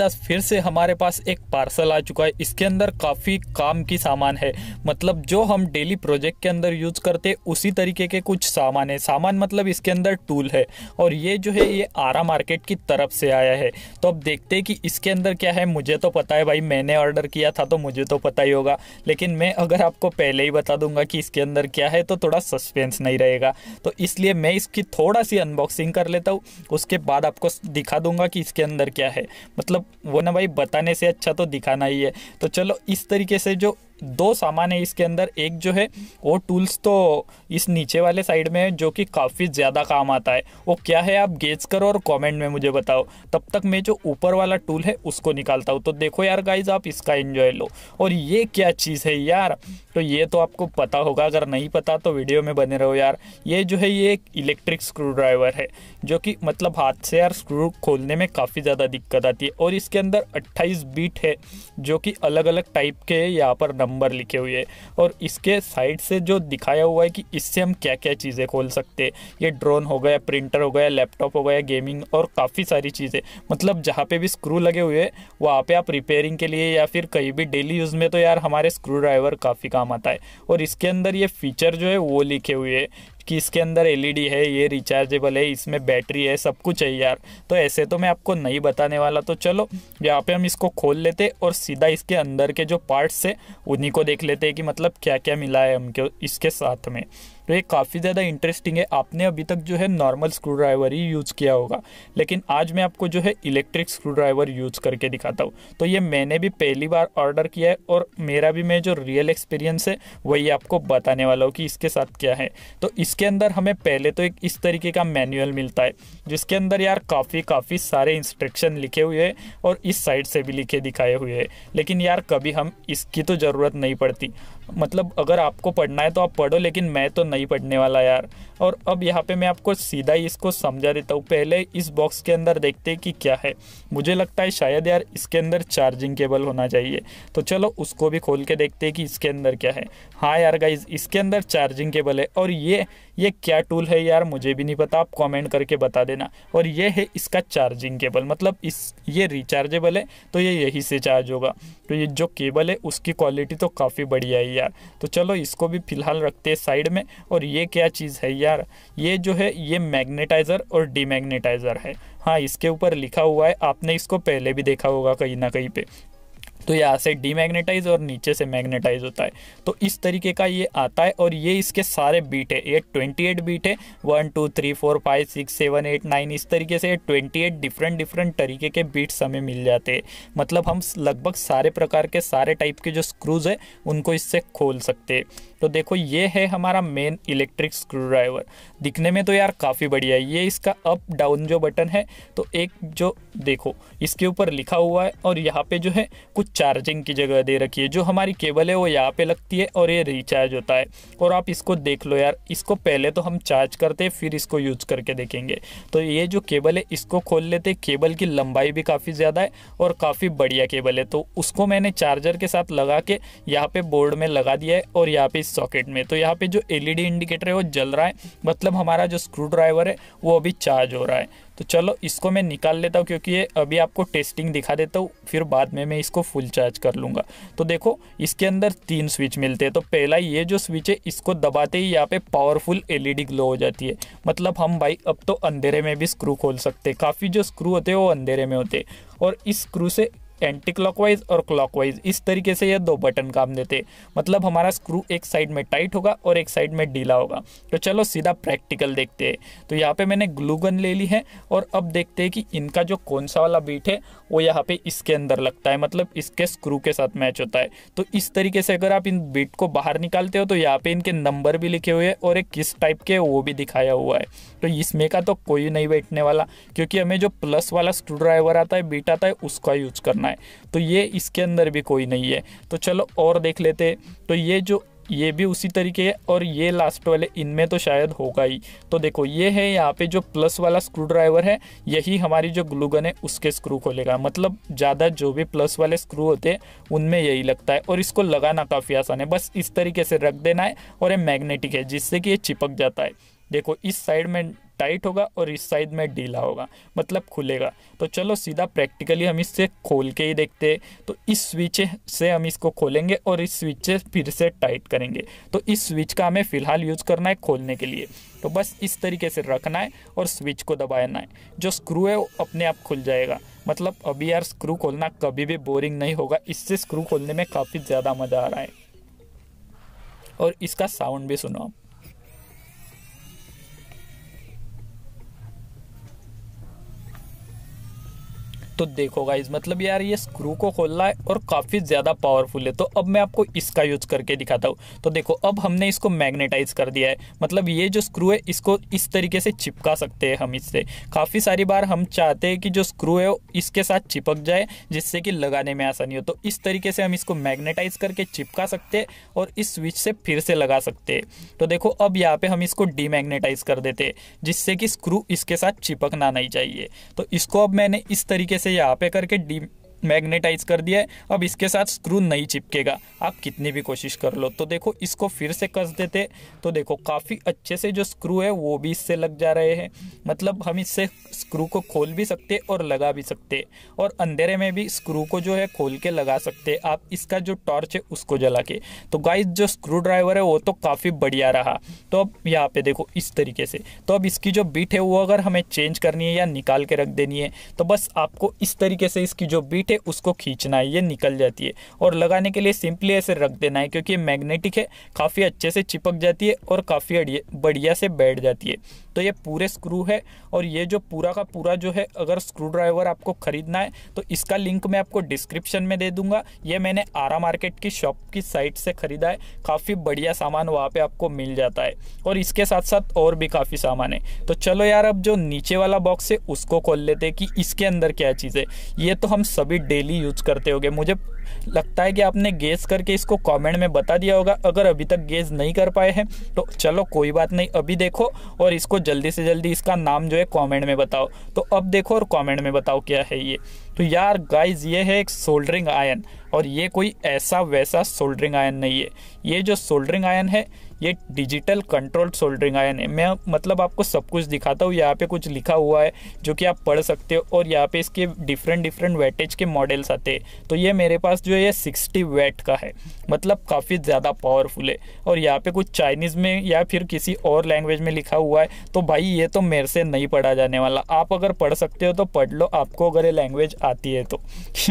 आज फिर से हमारे पास एक पार्सल आ चुका है इसके अंदर काफ़ी काम की सामान है मतलब जो हम डेली प्रोजेक्ट के अंदर यूज़ करते उसी तरीके के कुछ सामान है सामान मतलब इसके अंदर टूल है और ये जो है ये आरा मार्केट की तरफ से आया है तो अब देखते हैं कि इसके अंदर क्या है मुझे तो पता है भाई मैंने ऑर्डर किया था तो मुझे तो पता ही होगा लेकिन मैं अगर आपको पहले ही बता दूंगा कि इसके अंदर क्या है तो थोड़ा सस्पेंस नहीं रहेगा तो इसलिए मैं इसकी थोड़ा सी अनबॉक्सिंग कर लेता हूँ उसके बाद आपको दिखा दूंगा कि इसके अंदर क्या है मतलब वो ना भाई बताने से अच्छा तो दिखाना ही है तो चलो इस तरीके से जो दो सामान है इसके अंदर एक जो है वो टूल्स तो इस नीचे वाले साइड में है जो कि काफ़ी ज़्यादा काम आता है वो क्या है आप गेज करो और कमेंट में मुझे बताओ तब तक मैं जो ऊपर वाला टूल है उसको निकालता हूँ तो देखो यार गाइज आप इसका एंजॉय लो और ये क्या चीज़ है यार तो ये तो आपको पता होगा अगर नहीं पता तो वीडियो में बने रहो यार ये जो है ये एक इलेक्ट्रिक स्क्रू ड्राइवर है जो कि मतलब हाथ से यार स्क्रू खोलने में काफ़ी ज़्यादा दिक्कत आती है और इसके अंदर अट्ठाईस बीट है जो कि अलग अलग टाइप के यहाँ पर नंबर लिखे हुए हैं और इसके साइड से जो दिखाया हुआ है कि इससे हम क्या क्या चीज़ें खोल सकते हैं ये ड्रोन हो गया प्रिंटर हो गया लैपटॉप हो गया गेमिंग और काफ़ी सारी चीज़ें मतलब जहाँ पे भी स्क्रू लगे हुए हैं वहाँ पे आप रिपेयरिंग के लिए या फिर कहीं भी डेली यूज़ में तो यार हमारे स्क्रू ड्राइवर काफ़ी काम आता है और इसके अंदर ये फीचर जो है वो लिखे हुए हैं कि इसके अंदर एल है ये रिचार्जेबल है इसमें बैटरी है सब कुछ है यार तो ऐसे तो मैं आपको नहीं बताने वाला तो चलो यहाँ पे हम इसको खोल लेते और सीधा इसके अंदर के जो पार्ट्स है उन्हीं को देख लेते हैं कि मतलब क्या क्या मिला है हमको इसके साथ में तो ये काफ़ी ज़्यादा इंटरेस्टिंग है आपने अभी तक जो है नॉर्मल स्क्रू ड्राइवर ही यूज़ किया होगा लेकिन आज मैं आपको जो है इलेक्ट्रिक स्क्रू ड्राइवर यूज़ करके दिखाता हूँ तो ये मैंने भी पहली बार ऑर्डर किया है और मेरा भी मैं जो रियल एक्सपीरियंस है वही आपको बताने वाला हूँ कि इसके साथ क्या है तो इसके अंदर हमें पहले तो एक इस तरीके का मैनुअल मिलता है जिसके अंदर यार काफ़ी काफ़ी सारे इंस्ट्रक्शन लिखे हुए हैं और इस साइड से भी लिखे दिखाए हुए हैं लेकिन यार कभी हम इसकी तो ज़रूरत नहीं पड़ती मतलब अगर आपको पढ़ना है तो आप पढ़ो लेकिन मैं तो नहीं नहीं पड़ने वाला यार और अब यहाँ पे मैं आपको सीधा ही इसको समझा देता हूँ पहले इस बॉक्स के अंदर देखते हैं कि क्या है मुझे लगता है शायद यार इसके अंदर चार्जिंग केबल होना चाहिए तो चलो उसको भी खोल के देखते हैं कि इसके अंदर क्या है हाँ यार गाइज इसके अंदर चार्जिंग केबल है और ये ये क्या टूल है यार मुझे भी नहीं पता आप कॉमेंट करके बता देना और ये है इसका चार्जिंग केबल मतलब इस ये रिचार्जेबल है तो ये यही से चार्ज होगा तो ये जो केबल है उसकी क्वालिटी तो काफ़ी बढ़िया है यार तो चलो इसको भी फिलहाल रखते हैं साइड में और ये क्या चीज़ है यार ये जो है ये मैग्नेटाइज़र और डीमैग्नेटाइज़र है हाँ इसके ऊपर लिखा हुआ है आपने इसको पहले भी देखा होगा कहीं ना कहीं पे तो यहाँ से डीमैग्नेटाइज और नीचे से मैग्नेटाइज होता है तो इस तरीके का ये आता है और ये इसके सारे बीट है ये ट्वेंटी एट बीट है one two three four five six seven eight nine इस तरीके से ट्वेंटी एट डिफरेंट डिफरेंट तरीके के बीट्स हमें मिल जाते हैं मतलब हम लगभग सारे प्रकार के सारे टाइप के जो स्क्रूज है उनको इससे खोल सकते हैं तो देखो ये है हमारा मेन इलेक्ट्रिक स्क्रू ड्राइवर दिखने में तो यार काफ़ी बढ़िया है ये इसका अप डाउन जो बटन है तो एक जो देखो इसके ऊपर लिखा हुआ है और यहाँ पे जो है कुछ चार्जिंग की जगह दे रखी है जो हमारी केबल है वो यहाँ पे लगती है और ये रिचार्ज होता है और आप इसको देख लो यार इसको पहले तो हम चार्ज करते हैं फिर इसको यूज करके देखेंगे तो ये जो केबल है इसको खोल लेते केबल की लंबाई भी काफ़ी ज़्यादा है और काफ़ी बढ़िया केबल है तो उसको मैंने चार्जर के साथ लगा के यहाँ पे बोर्ड में लगा दिया है और यहाँ पे इस सॉकेट में तो यहाँ पे जो एल इंडिकेटर है वो जल रहा है मतलब हमारा जो स्क्रू ड्राइवर है वो अभी चार्ज हो रहा है तो चलो इसको मैं निकाल लेता हूँ क्योंकि ये अभी आपको टेस्टिंग दिखा देता हूँ फिर बाद में मैं इसको फुल चार्ज कर लूँगा तो देखो इसके अंदर तीन स्विच मिलते हैं तो पहला ये जो स्विच है इसको दबाते ही यहाँ पे पावरफुल एलईडी ग्लो हो जाती है मतलब हम भाई अब तो अंधेरे में भी स्क्रू खोल सकते हैं काफ़ी जो स्क्रू होते हैं वो अंधेरे में होते हैं और इस स्क्रू से एंटी क्लॉकवाइज और क्लॉकवाइज इस तरीके से यह दो बटन काम देते मतलब हमारा स्क्रू एक साइड में टाइट होगा और एक साइड में ढीला होगा तो चलो सीधा प्रैक्टिकल देखते हैं तो यहाँ पे मैंने ग्लू गन ले ली है और अब देखते हैं कि इनका जो कौन सा वाला बीट है वो यहाँ पे इसके अंदर लगता है मतलब इसके स्क्रू के साथ मैच होता है तो इस तरीके से अगर आप इन बीट को बाहर निकालते हो तो यहाँ पे इनके नंबर भी लिखे हुए हैं और एक किस टाइप के वो भी दिखाया हुआ है तो इसमें का तो कोई नहीं बैठने वाला क्योंकि हमें जो प्लस वाला स्क्रू ड्राइवर आता है बीट आता है उसका यूज करना करना है तो ये इसके अंदर भी कोई नहीं है तो चलो और देख लेते तो ये जो ये भी उसी तरीके है और ये लास्ट वाले इनमें तो शायद होगा ही तो देखो ये है यहाँ पे जो प्लस वाला स्क्रू ड्राइवर है यही हमारी जो ग्लूगन है उसके स्क्रू को लेगा मतलब ज़्यादा जो भी प्लस वाले स्क्रू होते हैं उनमें यही लगता है और इसको लगाना काफ़ी आसान है बस इस तरीके से रख देना है और ये मैग्नेटिक है जिससे कि ये चिपक जाता है देखो इस साइड में टाइट होगा और इस साइड में ढीला होगा मतलब खुलेगा तो चलो सीधा प्रैक्टिकली हम इससे खोल के ही देखते हैं तो इस स्विच से हम इसको खोलेंगे और इस स्विच से फिर से टाइट करेंगे तो इस स्विच का हमें फ़िलहाल यूज़ करना है खोलने के लिए तो बस इस तरीके से रखना है और स्विच को दबाना है जो स्क्रू है वो अपने आप खुल जाएगा मतलब अभी यार स्क्रू खोलना कभी भी बोरिंग नहीं होगा इससे स्क्रू खोलने में काफ़ी ज़्यादा मज़ा आ रहा है और इसका साउंड भी सुनो आप तो देखो गाइज मतलब यार ये स्क्रू को खोलना है और काफ़ी ज़्यादा पावरफुल है तो अब मैं आपको इसका यूज़ करके दिखाता हूँ तो देखो अब हमने इसको मैग्नेटाइज कर दिया है मतलब ये जो स्क्रू है इसको इस तरीके से चिपका सकते हैं हम इससे काफ़ी सारी बार हम चाहते हैं कि जो स्क्रू है इसके साथ चिपक जाए जिससे कि लगाने में आसानी हो तो इस तरीके से हम इसको मैग्नेटाइज करके चिपका सकते हैं और इस स्विच से फिर से लगा सकते हैं तो देखो अब यहाँ पे हम इसको डीमैग्नेटाइज कर देते हैं जिससे कि स्क्रू इसके साथ चिपकना नहीं चाहिए तो इसको अब मैंने इस तरीके से से यहाँ पे करके डी मैग्नेटाइज कर दिया है अब इसके साथ स्क्रू नहीं चिपकेगा आप कितनी भी कोशिश कर लो तो देखो इसको फिर से कस देते तो देखो काफ़ी अच्छे से जो स्क्रू है वो भी इससे लग जा रहे हैं मतलब हम इससे स्क्रू को खोल भी सकते और लगा भी सकते और अंधेरे में भी स्क्रू को जो है खोल के लगा सकते आप इसका जो टॉर्च है उसको जला के तो गाइस जो स्क्रू ड्राइवर है वो तो काफ़ी बढ़िया रहा तो अब यहाँ पे देखो इस तरीके से तो अब इसकी जो बीट है वो अगर हमें चेंज करनी है या निकाल के रख देनी है तो बस आपको इस तरीके से इसकी जो बीट है उसको खींचना है ये निकल जाती है और लगाने के लिए सिंपली ऐसे रख देना है क्योंकि ये मैग्नेटिक है काफ़ी अच्छे से चिपक जाती है और काफ़ी बढ़िया से बैठ जाती है तो ये पूरे स्क्रू है और ये जो पूरा का पूरा जो है अगर स्क्रू ड्राइवर आपको ख़रीदना है तो इसका लिंक मैं आपको डिस्क्रिप्शन में दे दूंगा ये मैंने आरा मार्केट की शॉप की साइट से ख़रीदा है काफ़ी बढ़िया सामान वहाँ पे आपको मिल जाता है और इसके साथ साथ और भी काफ़ी सामान है तो चलो यार अब जो नीचे वाला बॉक्स है उसको खोल लेते हैं कि इसके अंदर क्या चीज़ है ये तो हम सभी डेली यूज करते होगे मुझे लगता है कि आपने गेस करके इसको कमेंट में बता दिया होगा अगर अभी तक गेस नहीं कर पाए हैं तो चलो कोई बात नहीं अभी देखो और इसको जल्दी से जल्दी इसका नाम जो है कमेंट में बताओ तो अब देखो और कमेंट में बताओ क्या है ये तो यार गाइज ये है एक सोल्डरिंग आयन और ये कोई ऐसा वैसा सोल्डरिंग आयन नहीं है ये जो सोल्डरिंग आयन है ये डिजिटल कंट्रोल सोल्डरिंग आयन है मैं मतलब आपको सब कुछ दिखाता हूँ यहाँ पे कुछ लिखा हुआ है जो कि आप पढ़ सकते हो और यहाँ पे इसके डिफरेंट डिफरेंट वेटेज के मॉडल्स आते हैं तो ये मेरे पास जो है सिक्सटी वेट का है मतलब काफ़ी ज़्यादा पावरफुल है और यहाँ पे कुछ चाइनीज़ में या फिर किसी और लैंग्वेज में लिखा हुआ है तो भाई ये तो मेरे से नहीं पढ़ा जाने वाला आप अगर पढ़ सकते हो तो पढ़ लो आपको अगर ये लैंग्वेज आती है तो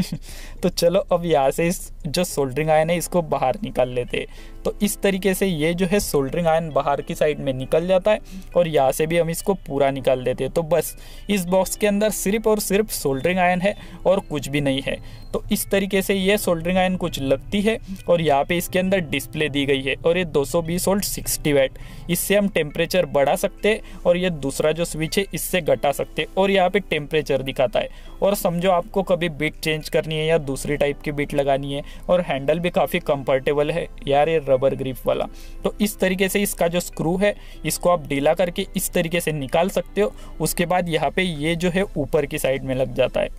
तो चलो अब यहाँ से इस जो सोल्डरिंग आयन है इसको बाहर निकाल लेते तो इस तरीके से ये जो है है सोल्डरिंग आयन बाहर की साइड में निकल जाता है और यहाँ से भी हम इसको पूरा निकाल देते हैं तो बस इस बॉक्स के अंदर सिर्फ और सिर्फ सोल्डरिंग आयन है और कुछ भी नहीं है तो इस तरीके से ये सोल्डरिंग आयन कुछ लगती है और यहाँ पे इसके अंदर डिस्प्ले दी गई है और ये 220 सौ बीस वोल्ट सिक्सटी वैट इससे हम टेम्परेचर बढ़ा सकते हैं और ये दूसरा जो स्विच है इससे घटा सकते हैं और यहाँ पे टेम्परेचर दिखाता है और समझो आपको कभी बिट चेंज करनी है या दूसरी टाइप की बिट लगानी है और हैंडल भी काफ़ी कंफर्टेबल है यार ये रबर ग्रिप वाला तो इस तरीके से इसका जो स्क्रू है इसको आप ढीला करके इस तरीके से निकाल सकते हो उसके बाद यहाँ पे ये जो है ऊपर की साइड में लग जाता है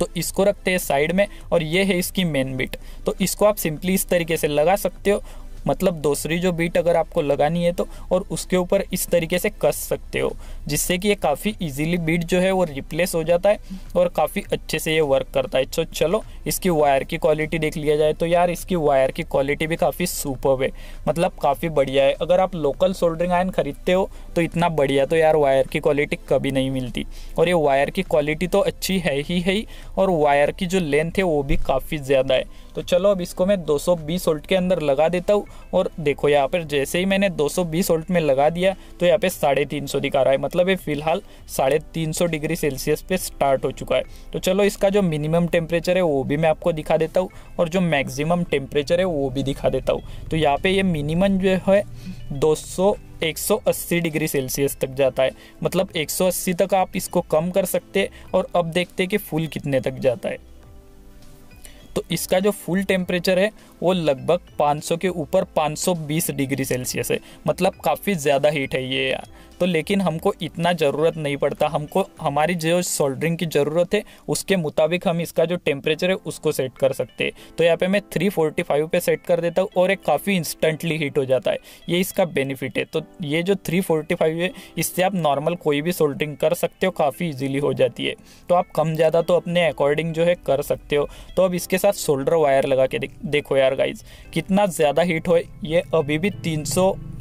तो इसको रखते हैं साइड में और ये है इसकी मेन बिट तो इसको आप सिंपली इस तरीके से लगा सकते हो मतलब दूसरी जो बीट अगर आपको लगानी है तो और उसके ऊपर इस तरीके से कस सकते हो जिससे कि ये काफ़ी इजीली बीट जो है वो रिप्लेस हो जाता है और काफ़ी अच्छे से ये वर्क करता है तो चलो इसकी वायर की क्वालिटी देख लिया जाए तो यार इसकी वायर की क्वालिटी भी काफ़ी सुपर है मतलब काफ़ी बढ़िया है अगर आप लोकल सोल्डरिंग आयन खरीदते हो तो इतना बढ़िया तो यार वायर की क्वालिटी कभी नहीं मिलती और ये वायर की क्वालिटी तो अच्छी है ही है और वायर की जो लेंथ है वो भी काफ़ी ज़्यादा है तो चलो अब इसको मैं 220 वोल्ट के अंदर लगा देता हूँ और देखो यहाँ पर जैसे ही मैंने 220 वोल्ट में लगा दिया तो यहाँ पे साढ़े तीन सौ दिखा रहा है मतलब ये फिलहाल साढ़े तीन सौ डिग्री सेल्सियस पे स्टार्ट हो चुका है तो चलो इसका जो मिनिमम टेम्परेचर है वो भी मैं आपको दिखा देता हूँ और जो मैक्सिमम टेम्परेचर है वो भी दिखा देता हूँ तो यहाँ पे ये मिनिमम जो है 200 180 डिग्री सेल्सियस तक जाता है मतलब 180 तक आप इसको कम कर सकते और अब देखते कि फुल कितने तक जाता है तो इसका जो फुल टेम्परेचर है वो लगभग 500 के ऊपर 520 डिग्री सेल्सियस है मतलब काफ़ी ज़्यादा हीट है ये तो लेकिन हमको इतना ज़रूरत नहीं पड़ता हमको हमारी जो सोल्ड्रिंग की ज़रूरत है उसके मुताबिक हम इसका जो टेम्परेचर है उसको सेट कर सकते हैं तो यहाँ पे मैं थ्री फोर्टी फाइव पर सेट कर देता हूँ और एक काफ़ी इंस्टेंटली हीट हो जाता है ये इसका बेनिफिट है तो ये जो थ्री फोर्टी फ़ाइव है इससे आप नॉर्मल कोई भी सोल्ड्रिंग कर सकते हो काफ़ी ईजिली हो जाती है तो आप कम ज़्यादा तो अपने अकॉर्डिंग जो है कर सकते हो तो अब इसके साथ सोल्डर वायर लगा के देखो यार गाइज कितना ज़्यादा हीट हो ये अभी भी तीन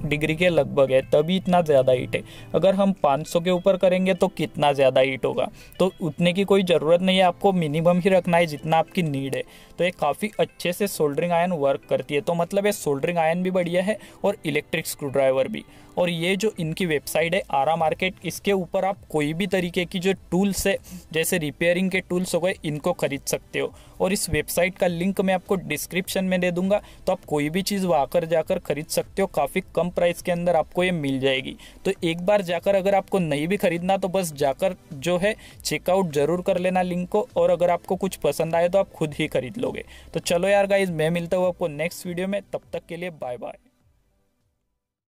डिग्री के लगभग है तभी इतना ज़्यादा हीट है अगर हम 500 के ऊपर करेंगे तो कितना ज़्यादा हीट होगा तो उतने की कोई ज़रूरत नहीं है आपको मिनिमम ही रखना है जितना आपकी नीड है तो ये काफ़ी अच्छे से सोल्डरिंग आयन वर्क करती है तो मतलब ये सोल्डरिंग आयन भी बढ़िया है और इलेक्ट्रिक स्क्रू ड्राइवर भी और ये जो इनकी वेबसाइट है आरा मार्केट इसके ऊपर आप कोई भी तरीके की जो टूल्स है जैसे रिपेयरिंग के टूल्स हो गए इनको खरीद सकते हो और इस वेबसाइट का लिंक मैं आपको डिस्क्रिप्शन में दे दूंगा तो आप कोई भी चीज़ वहाँ कर जाकर खरीद सकते हो काफ़ी कम प्राइस के अंदर आपको ये मिल जाएगी तो एक बार जाकर अगर आपको नहीं भी खरीदना तो बस जाकर जो है चेकआउट जरूर कर लेना लिंक को और अगर आपको कुछ पसंद आए तो आप खुद ही खरीद लोगे तो चलो यार गाइज मैं मिलता हूँ आपको नेक्स्ट वीडियो में तब तक के लिए बाय बाय